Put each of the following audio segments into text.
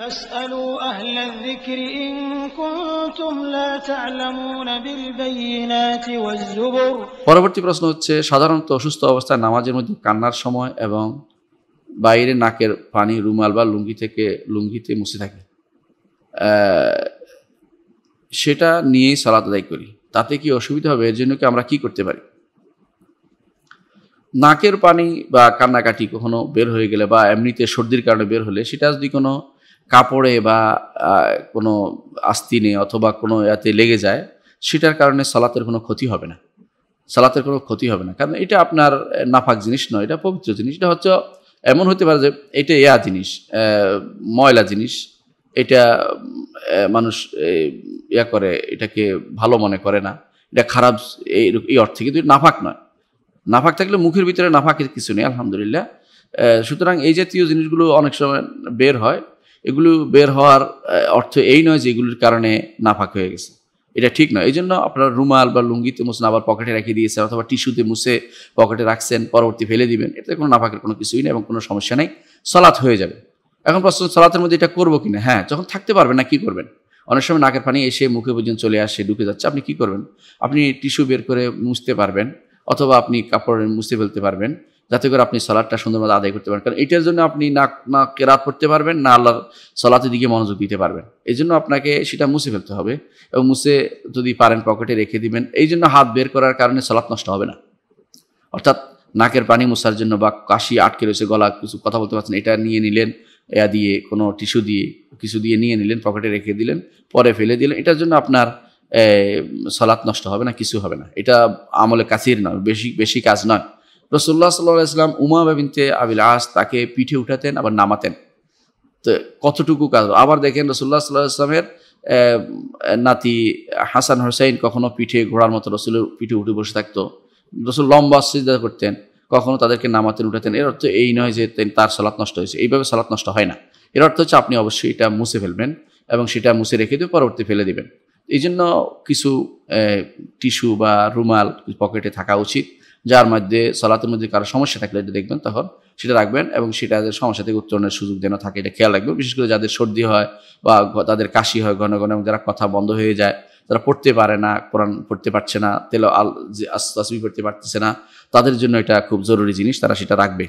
পরবর্তী প্রশ্ন হচ্ছে সাধারণত অসুস্থ অবস্থায় নামাজের মধ্যে কান্নার সময় এবং বাইরে নাকের পানি রুমাল বা লুঙ্গি থেকে লুঙ্গিতে মুছে থাকে সেটা নিয়েই সালাত আদায় করি তাতে কি অসুবিধা হবে এর জন্য কি আমরা কি করতে পারি নাকের পানি বা কান্নাকাটি কখনো বের হয়ে গেলে বা এমনিতে সর্দির কারণে বের হলে সেটা যদি কোনো কাপড়ে বা কোনো আস্তিনে অথবা কোনো এতে লেগে যায় সেটার কারণে সালাতের কোনো ক্ষতি হবে না সালাতের কোনো ক্ষতি হবে না কারণ এটা আপনার নাফাক জিনিস নয় এটা পবিত্র জিনিস এটা হচ্ছে এমন হতে পারে যে এটা ইয়া জিনিস ময়লা জিনিস এটা মানুষ ইয়া করে এটাকে ভালো মনে করে না এটা খারাপ এই অর্থে কিন্তু নাফাক নয় নাফাক থাকলে মুখের ভিতরে নাফাকের কিছু নেই আলহামদুলিল্লাহ সুতরাং এই জাতীয় জিনিসগুলো অনেক সময় বের হয় এগুলো বের হওয়ার অর্থ এই নয় যে এগুলির কারণে নাফাক হয়ে গেছে এটা ঠিক নয় এই জন্য আপনার রুমাল বা লুঙ্গিতে মুসেন আবার পকেটে রেখে দিয়েছেন অথবা টিস্যুতে মুছে পকেটে রাখছেন পরবর্তী ফেলে দিবেন এতে কোনো নাফাকের কোনো কিছুই নেই এবং কোনো সমস্যা নেই সলাৎ হয়ে যাবে এখন প্রশ্ন সলাতের মধ্যে এটা করবো কিনা হ্যাঁ যখন থাকতে পারবেন না কী করবেন অনেক সময় নাকের পানি এসে মুখে পর্যন্ত চলে আসে ঢুকে যাচ্ছে আপনি কি করবেন আপনি টিস্যু বের করে মুছতে পারবেন অথবা আপনি কাপড় মুছে ফেলতে পারবেন যাতে করে আপনি সলাদটা সুন্দর মতো আদায় করতে পারেন কারণ এটার জন্য আপনি না না কেরাত করতে পারবেন না আল্লাহ সলাতে দিকে মনোযোগ দিতে পারবেন এই জন্য আপনাকে সেটা মুছে ফেলতে হবে এবং মুছে যদি পারেন পকেটে রেখে দিবেন এই জন্য হাত বের করার কারণে সলাৎ নষ্ট হবে না অর্থাৎ নাকের পানি মুছার জন্য বা কাশি আটকে রয়েছে গলা কিছু কথা বলতে পারছেন এটা নিয়ে নিলেন এয়া দিয়ে কোনো টিস্যু দিয়ে কিছু দিয়ে নিয়ে নিলেন পকেটে রেখে দিলেন পরে ফেলে দিলেন এটার জন্য আপনার সলাৎ নষ্ট হবে না কিছু হবে না এটা আমলে কাছির নয় বেশি বেশি কাজ নয় রসুল্লাহ সাল্লাহ ইসলাম উমা বিনতে আবিল আস তাকে পিঠে উঠাতেন আবার নামাতেন তো কতটুকু কাজ আবার দেখেন রসুল্লাহ সাল্লাহ ইসলামের নাতি হাসান হোসাইন কখনো পিঠে ঘোড়ার মতো রসুলের পিঠে উঠে বসে থাকতো রসুল লম্বা সিজা করতেন কখনো তাদেরকে নামাতেন উঠাতেন এর অর্থ এই নয় যে তার সালাত নষ্ট হয়েছে এইভাবে সালাত নষ্ট হয় না এর অর্থ হচ্ছে আপনি অবশ্যই এটা মুছে ফেলবেন এবং সেটা মুছে রেখে দিয়ে পরবর্তী ফেলে দিবেন এই জন্য কিছু টিস্যু বা রুমাল পকেটে থাকা উচিত যার মধ্যে সলাতের মধ্যে কারো সমস্যা থাকলে এটা দেখবেন তখন সেটা রাখবেন এবং সেটা সমস্যা থেকে উত্তরণের সুযোগ যেন থাকে এটা খেয়াল রাখবেন বিশেষ করে যাদের সর্দি হয় বা তাদের কাশি হয় ঘন ঘন এবং যারা কথা বন্ধ হয়ে যায় তারা পড়তে পারে না কোরআন পড়তে পারছে না তেল আল যে আসবি পড়তে পারতেছে না তাদের জন্য এটা খুব জরুরি জিনিস তারা সেটা রাখবে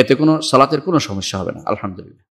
এতে কোনো সালাতের কোনো সমস্যা হবে না আলহামদুলিল্লাহ